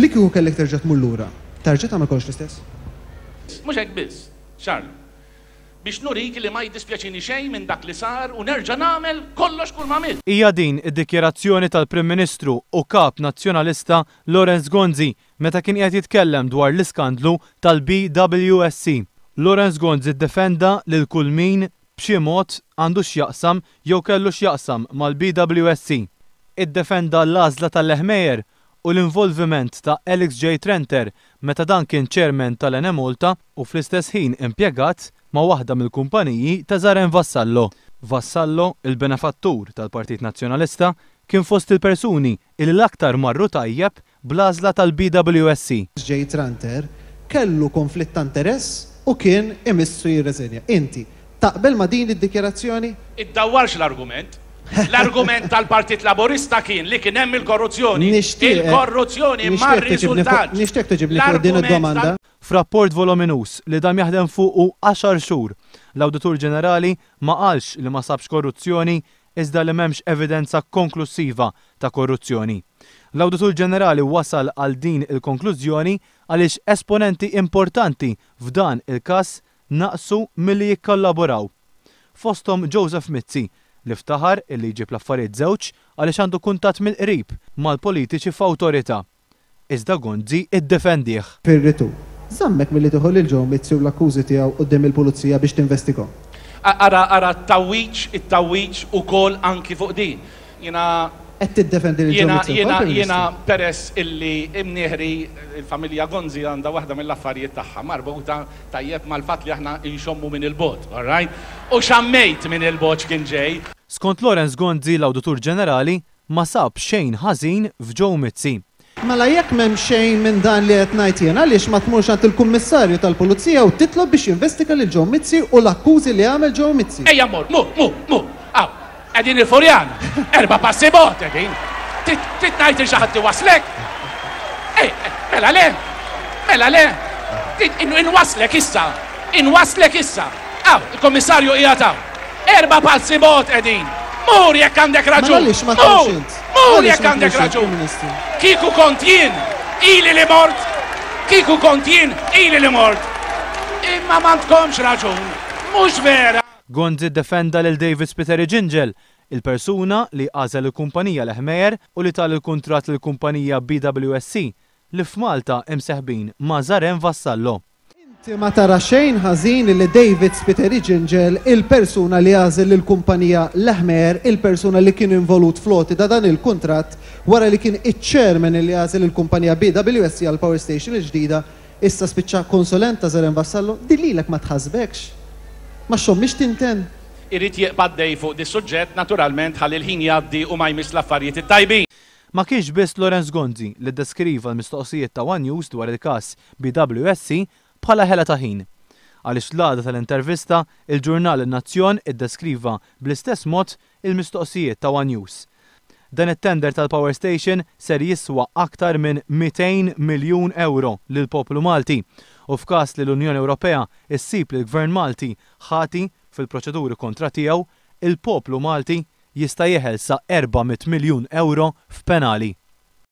Li kieku kellek terġa' tmur lura, terġa' tagħmel kollox l-istess? Mhux hekk biss, Charles. Biex nurik li ma jiddispjaċini xejn minn dak li sar u nerġa' nagħmel kollox kull ma'mil. Hija din id-dikjerazzjoni tal-Prim Ministru u Kap Nazzjonalista Lorenz Gonzi meta kien qed jitkellem dwar l-iskandlu tal-BWSC. Lorenz Gonzi ddefenda lil kull min b'xi mod għandu x'jaqsam jew kellu x'jaqsam mal-BWSC. Iddefenda l-għażla tal-Leħmejer u l-involviment ta' Alex J. Trenter meta dan kien ċermen tal enemulta u fl-istess ħin impjegat ma' waħda mill-kumpaniji ta' Zaren Vassallo. Vassallo, il-benefattur tal-Partit Nazzjonalista, kien fost il-persuni il l-aktar marru tajjeb blazla tal-BWSC. J. Trenter kellu konflitt ta' interess u kien imissu jirreżenja. Inti, taqbel ma' din id-dikjerazzjoni? Id-dawarx l-argument, L-argument tal-Partit Laborista kien li kien hemm il-korruzzjoni. Eh, il-korruzzjoni ma riżultat. Nixtieq tiġib li din id-domanda. Frapport voluminus li dam jaħdem fuq 10 xhur. L-Awditur Ġenerali ma qalx li ma sabx korruzzjoni iżda li m'hemmx evidenza konklusiva ta' korruzzjoni. L-Awditur Ġenerali wasal għal din il-konklużjoni għaliex esponenti importanti f'dan il-każ naqsu milli jikkollaboraw. Fostom Joseph Mizzi, li ftaħar illi jġib l-affarijiet żewġ għaliex għandu kuntat mill-qrib mal-politiċi f'awtorità. Iżda Gonzi iddefendih. Pirritu, zammek mill-li tuħol il-ġew mitsu l-akkużi tiegħu qudiem il-pulizija biex tinvestigaw. Ara ara t t it u ukoll anki fuq din. Jina qed tiddefendi l Jiena peress illi imnieħri il-familja Gonzi għandha waħda mill-affarijiet tagħha marbuta tajjeb mal-fatt li aħna inxommu minn il-bot, all right? U xammejt minn il-bot kien ġej. Skont Lorenz Gonzi l-Awditur Ġenerali ma sab xejn ħażin f'ġew Mizzi. Mela jekk m'hemm xejn minn dan li qed ngħid jien għaliex ma tmurx għand il-kummissarju tal-Pulizija u titlob biex jinvestiga lil ġew Mizzi u l-akkużi li għamel ġew Mizzi. Ejja mor, mu, mu, mu, Għedin il-Furjan, erba passi bot, għedin. Titnajt il-xaħat waslek. Ej, mela le, mela le. In-waslek issa, in-waslek issa. Aw, il-komissarju ijataw. Erba passi bot, għedin. Mur jek għandek raġun. Mur jek għandek raġun. Kiku kont jien, ili li mort. Kiku kont jien, ili li mort. Imma ma tkomx raġun. Mux vera. Gonzi defenda lil David Spiteri Gingel, il-persuna li għażel il-kumpanija l-ħmejer u li tal il-kontrat l-kumpanija BWSC li f'Malta imseħbin ma' Zaren Vassallo. Inti ma tara xejn ħażin li David Spiteri Gingel il-persuna li għażel il-kumpanija l-ħmer, il-persuna li kien involut floti da dan il-kontrat wara li kien iċ-ċermen li għażel il-kumpanija BWSC għal Power Station il-ġdida issa spiċċa konsulenta Zaren Vassallo, dillilek ma tħasbekx ma xom mish tinten. Irrit jieqbad dej fuq dis suġġett naturalment ħalli il ħin jaddi u ma jmiss l-affarijiet it-tajbin. Ma kienx biss Lorenz Gonzi li deskriva l-mistoqsijiet ta' One News dwar il-kas BWSC bħala ħela ta' ħin. Għalix l-għada tal-intervista, il-ġurnal Il-Nazzjon id-deskriva bl-istess mod il-mistoqsijiet ta' One News dan it-tender tal-Power Station ser jiswa aktar minn 200 miljun euro lil poplu Malti u f'każ li l-Unjoni Ewropea issib li l-Gvern Malti ħati fil-proċeduri kontra tiegħu, il-poplu Malti jista' jeħel sa 400 miljun euro f'penali.